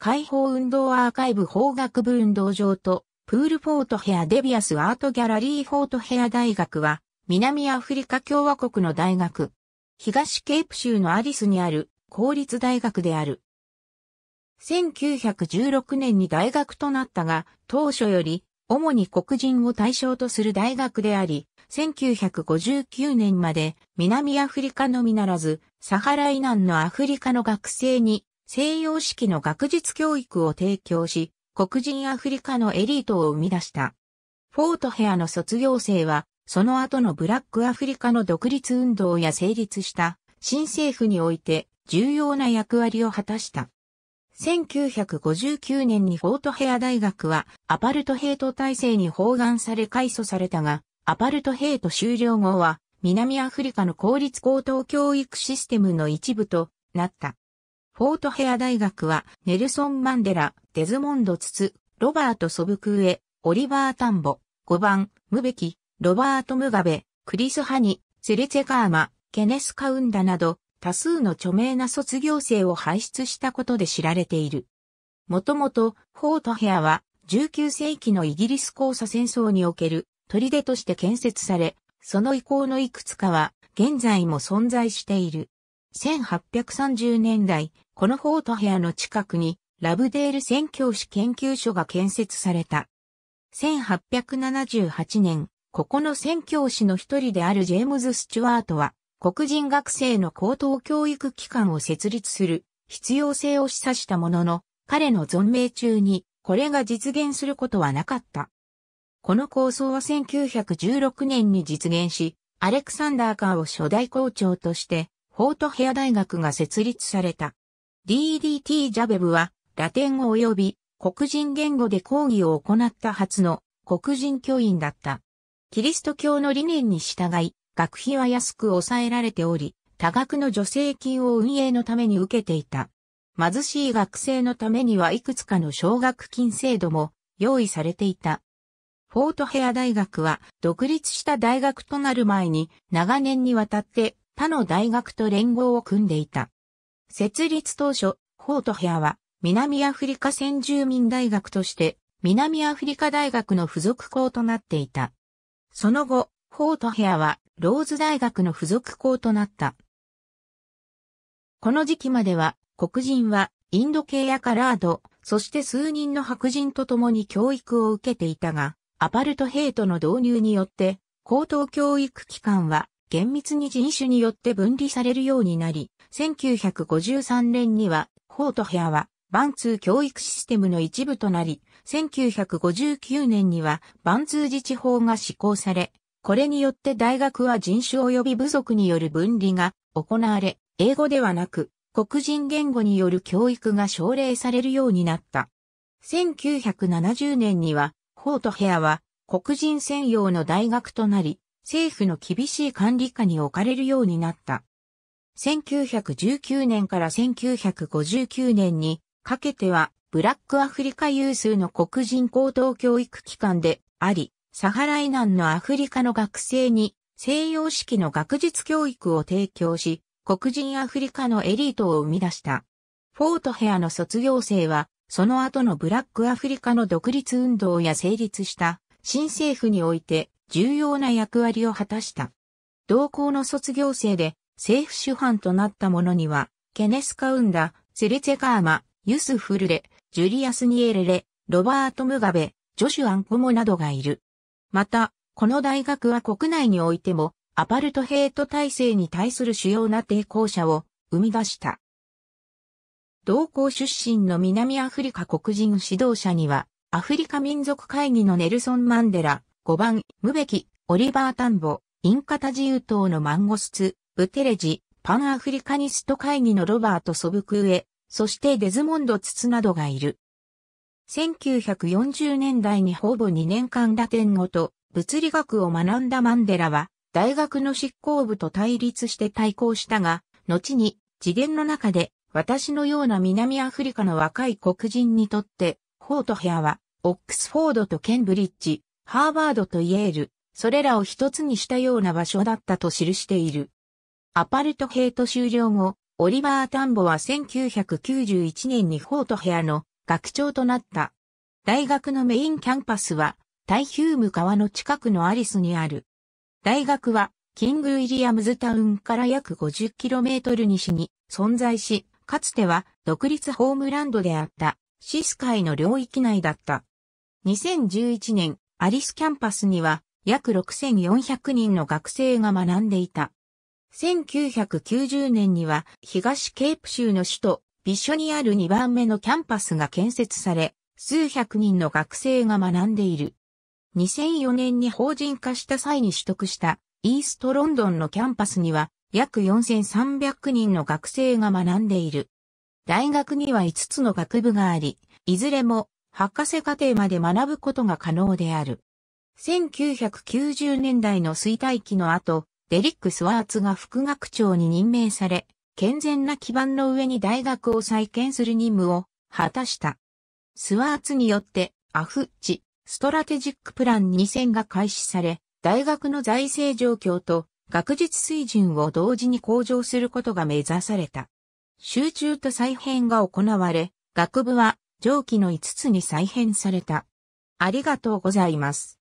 解放運動アーカイブ法学部運動場と、プールフォートヘアデビアスアートギャラリーフォートヘア大学は、南アフリカ共和国の大学。東ケープ州のアリスにある公立大学である。1916年に大学となったが、当初より主に黒人を対象とする大学であり、1959年まで南アフリカのみならず、サハラナ南のアフリカの学生に西洋式の学術教育を提供し、黒人アフリカのエリートを生み出した。フォートヘアの卒業生は、その後のブラックアフリカの独立運動や成立した新政府において重要な役割を果たした。1959年にフォートヘア大学はアパルトヘイト体制に包含され改祖されたが、アパルトヘイト終了後は南アフリカの公立高等教育システムの一部となった。フォートヘア大学は、ネルソン・マンデラ、デズモンド・ツツ、ロバート・ソブクーエ、オリバー・タンボ、5番、ムベキ、ロバート・ムガベ、クリス・ハニ、セレツェカーマ、ケネス・カウンダなど、多数の著名な卒業生を輩出したことで知られている。もともと、フォートヘアは、19世紀のイギリス交差戦争における、砦として建設され、その遺構のいくつかは、現在も存在している。1830年代、このフォートヘアの近くに、ラブデール宣教師研究所が建設された。1878年、ここの宣教師の一人であるジェームズ・スチュワートは、黒人学生の高等教育機関を設立する必要性を示唆したものの、彼の存命中にこれが実現することはなかった。この構想は1916年に実現し、アレクサンダーカーを初代校長としてフォートヘア大学が設立された。DDT ジャベブは、ラテン語及び黒人言語で講義を行った初の黒人教員だった。キリスト教の理念に従い、学費は安く抑えられており、多額の助成金を運営のために受けていた。貧しい学生のためにはいくつかの奨学金制度も用意されていた。フォートヘア大学は独立した大学となる前に長年にわたって他の大学と連合を組んでいた。設立当初、ホートヘアは南アフリカ先住民大学として南アフリカ大学の付属校となっていた。その後、ホートヘアはローズ大学の付属校となった。この時期までは黒人はインド系やカラード、そして数人の白人と共に教育を受けていたが、アパルトヘイトの導入によって高等教育機関は厳密に人種によって分離されるようになり、1953年には、ホートヘアは、バンツー教育システムの一部となり、1959年には、バンツー自治法が施行され、これによって大学は人種及び部族による分離が行われ、英語ではなく、黒人言語による教育が奨励されるようになった。1970年には、ホートヘアは、黒人専用の大学となり、政府の厳しい管理下に置かれるようになった。1919年から1959年にかけてはブラックアフリカ有数の黒人高等教育機関であり、サハラナ南のアフリカの学生に西洋式の学術教育を提供し、黒人アフリカのエリートを生み出した。フォートヘアの卒業生は、その後のブラックアフリカの独立運動や成立した新政府において重要な役割を果たした。同校の卒業生で政府主犯となった者には、ケネス・カウンダ、セルツェカーマ、ユス・フルレ、ジュリアス・ニエレレ、ロバート・ムガベ、ジョシュ・アンコモなどがいる。また、この大学は国内においても、アパルトヘイト体制に対する主要な抵抗者を生み出した。同校出身の南アフリカ黒人指導者には、アフリカ民族会議のネルソン・マンデラ、5番、無べき、オリバー・タンボ、インカタ自由党のマンゴスツ、ブテレジ、パンアフリカニスト会議のロバート・ソブクウエ、そしてデズモンド・ツツなどがいる。1940年代にほぼ2年間ラテン語と物理学を学んだマンデラは、大学の執行部と対立して対抗したが、後に、次元の中で、私のような南アフリカの若い黒人にとって、ホートヘアは、オックスフォードとケンブリッジ、ハーバードとイエール、それらを一つにしたような場所だったと記している。アパルトヘイト終了後、オリバー・タンボは1991年にフォートヘアの学長となった。大学のメインキャンパスは、タイヒューム川の近くのアリスにある。大学は、キング・ウィリアムズタウンから約 50km 西に存在し、かつては独立ホームランドであったシスカイの領域内だった。2011年、アリスキャンパスには約6400人の学生が学んでいた。1990年には東ケープ州の首都ビショにある2番目のキャンパスが建設され、数百人の学生が学んでいる。2004年に法人化した際に取得したイーストロンドンのキャンパスには約4300人の学生が学んでいる。大学には5つの学部があり、いずれも博士課程まで学ぶことが可能である。1990年代の衰退期の後、デリック・スワーツが副学長に任命され、健全な基盤の上に大学を再建する任務を果たした。スワーツによってアフチ・ストラテジック・プラン2000が開始され、大学の財政状況と学術水準を同時に向上することが目指された。集中と再編が行われ、学部は上記の5つに再編された。ありがとうございます。